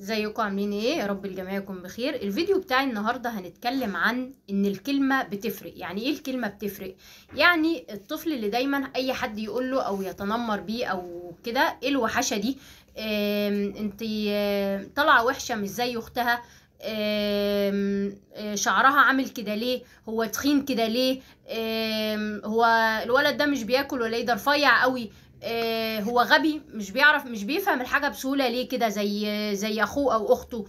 ازيكم عاملين ايه يا رب الجميع يكون بخير الفيديو بتاعي النهارده هنتكلم عن ان الكلمه بتفرق يعني ايه الكلمه بتفرق يعني الطفل اللي دايما اي حد يقول له او يتنمر بيه او كده ايه الوحشه دي انت طالعه وحشه مش زي اختها آه، شعرها عامل كده ليه هو تخين كده ليه هو الولد ده مش بياكل ولا ايه ده رفيع قوي آه هو غبي مش بيعرف مش بيفهم الحاجه بسهوله ليه كده زي زي اخوه او اخته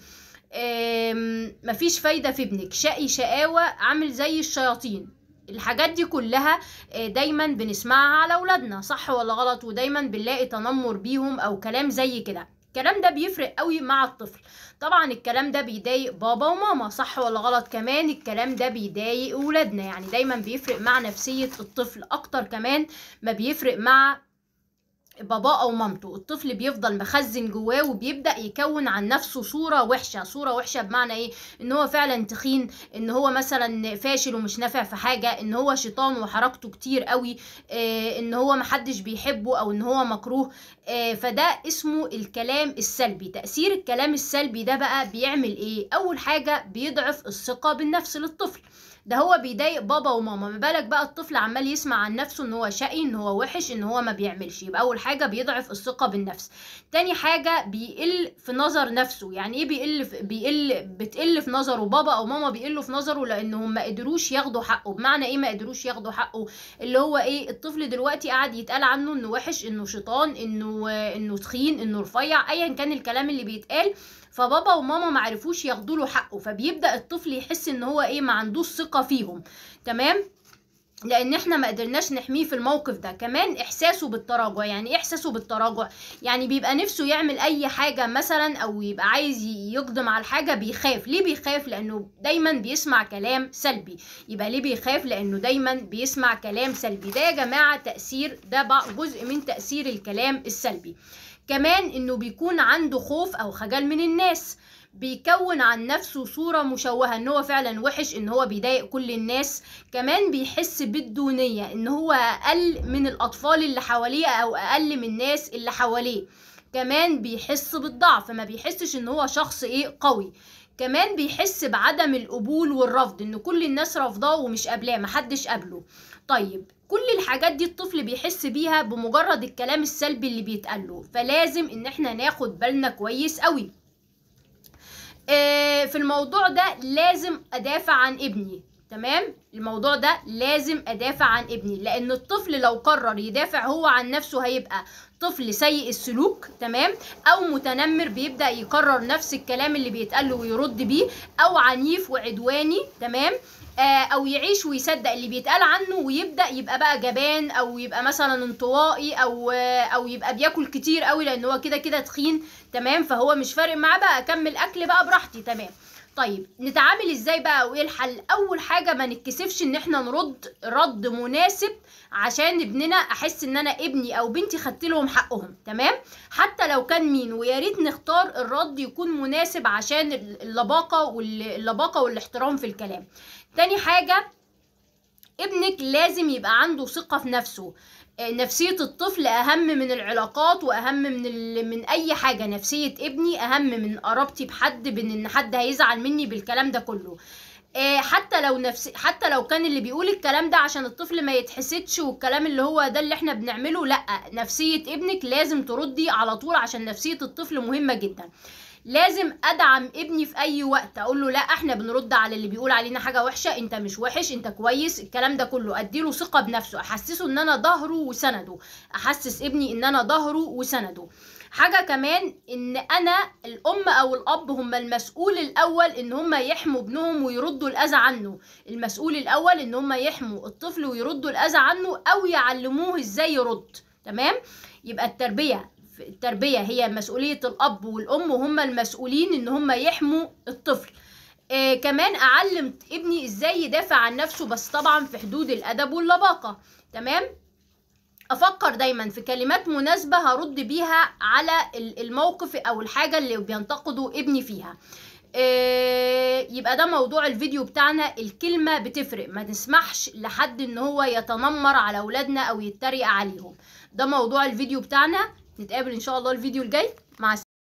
مفيش فايده في ابنك شقي شقاوه عامل زي الشياطين الحاجات دي كلها آه، دايما بنسمعها على اولادنا صح ولا غلط ودايما بنلاقي تنمر بيهم او كلام زي كده الكلام ده بيفرق قوي مع الطفل طبعا الكلام ده بيضايق بابا وماما صح ولا غلط كمان الكلام ده بيضايق اولادنا يعني دايما بيفرق مع نفسيه الطفل اكتر كمان ما بيفرق مع باباه او مامته الطفل بيفضل مخزن جواه وبيبدا يكون عن نفسه صوره وحشه صوره وحشه بمعنى ايه ان هو فعلا تخين ان هو مثلا فاشل ومش نافع في حاجه ان هو شيطان وحركته كتير قوي آه ان هو محدش بيحبه او ان هو مكروه آه فده اسمه الكلام السلبي تاثير الكلام السلبي ده بقى بيعمل ايه اول حاجه بيضعف الثقه بالنفس للطفل ده هو بيضايق بابا وماما ما بالك بقى الطفل عمال يسمع عن نفسه ان هو شقي ان هو وحش ان هو ما بيعملش يبقى اول حاجه بيضعف الثقه بالنفس تاني حاجه بيقل في نظر نفسه يعني ايه بيقل في بيقل بتقل في نظره بابا او ماما بيقلوا في نظره لانهم ما قدروش ياخدوا حقه بمعنى ايه ما قدروش ياخدوا حقه اللي هو ايه الطفل دلوقتي قاعد يتقال عنه انه وحش انه شيطان انه انه تخين انه رفيع ايا كان الكلام اللي بيتقال فبابا وماما ما عرفوش ياخدوا له حقه فبيبدا الطفل يحس ان هو ايه ما عندوش ثقه فيهم تمام لان احنا ما قدرناش نحميه في الموقف ده كمان احساسه بالتراجع يعني ايه احساسه بالتراجع يعني بيبقى نفسه يعمل اي حاجه مثلا او يبقى عايز يقدم على حاجه بيخاف ليه بيخاف لانه دايما بيسمع كلام سلبي يبقى ليه بيخاف لانه دايما بيسمع كلام سلبي ده يا جماعه تاثير ده بقى جزء من تاثير الكلام السلبي كمان انه بيكون عنده خوف او خجل من الناس بيكون عن نفسه صورة مشوهة ان هو فعلا وحش ان هو بيضايق كل الناس كمان بيحس بالدونية ان هو اقل من الاطفال اللي حواليه او اقل من الناس اللي حواليه كمان بيحس بالضعف ما بيحسش ان هو شخص ايه قوي كمان بيحس بعدم القبول والرفض ان كل الناس رافضاه ومش قابلاه محدش قابله طيب كل الحاجات دي الطفل بيحس بيها بمجرد الكلام السلبي اللي بيتقاله فلازم ان احنا ناخد بالنا كويس قوي آه، في الموضوع ده لازم ادافع عن ابني تمام الموضوع ده لازم ادافع عن ابني لان الطفل لو قرر يدافع هو عن نفسه هيبقى طفل سيء السلوك تمام او متنمر بيبدا يكرر نفس الكلام اللي بيتقال له ويرد بيه او عنيف وعدواني تمام آه، او يعيش ويصدق اللي بيتقال عنه ويبدا يبقى بقى جبان او يبقى مثلا انطوائي او آه، او يبقى بياكل كتير قوي لان هو كده كده تخين تمام فهو مش فارق معاه بقى اكمل اكل بقى براحتي تمام طيب نتعامل ازاي بقى وايه الحل اول حاجه ما نتكسفش ان احنا نرد رد مناسب عشان ابننا احس ان انا ابني او بنتي خدت لهم حقهم تمام حتى لو كان مين ويا ريت نختار الرد يكون مناسب عشان اللباقه واللباقه والاحترام في الكلام تاني حاجة ابنك لازم يبقى عنده ثقة في نفسه آه، نفسية الطفل أهم من العلاقات وأهم من ال... من أي حاجة نفسية ابني أهم من قرابتي بحد بإن إن حد هيزعل مني بالكلام ده كله آه، حتى لو نفس حتى لو كان اللي بيقول الكلام ده عشان الطفل ما يتحسدش والكلام اللي هو ده اللي احنا بنعمله لا نفسية ابنك لازم تردي على طول عشان نفسية الطفل مهمة جدا لازم ادعم ابني في اي وقت اقول له لا احنا بنرد على اللي بيقول علينا حاجه وحشه انت مش وحش انت كويس الكلام ده كله اديله ثقه بنفسه احسسه ان انا ظهره وسنده احسس ابني ان انا ظهره وسنده حاجه كمان ان انا الام او الاب هم المسؤول الاول ان هم يحموا ابنهم ويردوا الاذى عنه المسؤول الاول ان هم يحموا الطفل ويردوا الاذى عنه او يعلموه ازاي يرد تمام يبقى التربيه التربية هي مسؤولية الأب والأم وهم المسؤولين إن هم يحموا الطفل آه كمان أعلم ابني إزاي يدافع عن نفسه بس طبعا في حدود الأدب واللباقة تمام أفكر دايما في كلمات مناسبة هرد بيها على الموقف أو الحاجة اللي بينتقدوا ابني فيها آه يبقى ده موضوع الفيديو بتاعنا الكلمة بتفرق ما نسمحش لحد ان هو يتنمر على اولادنا او يتريق عليهم ده موضوع الفيديو بتاعنا نتقابل ان شاء الله الفيديو الجاي مع السلامه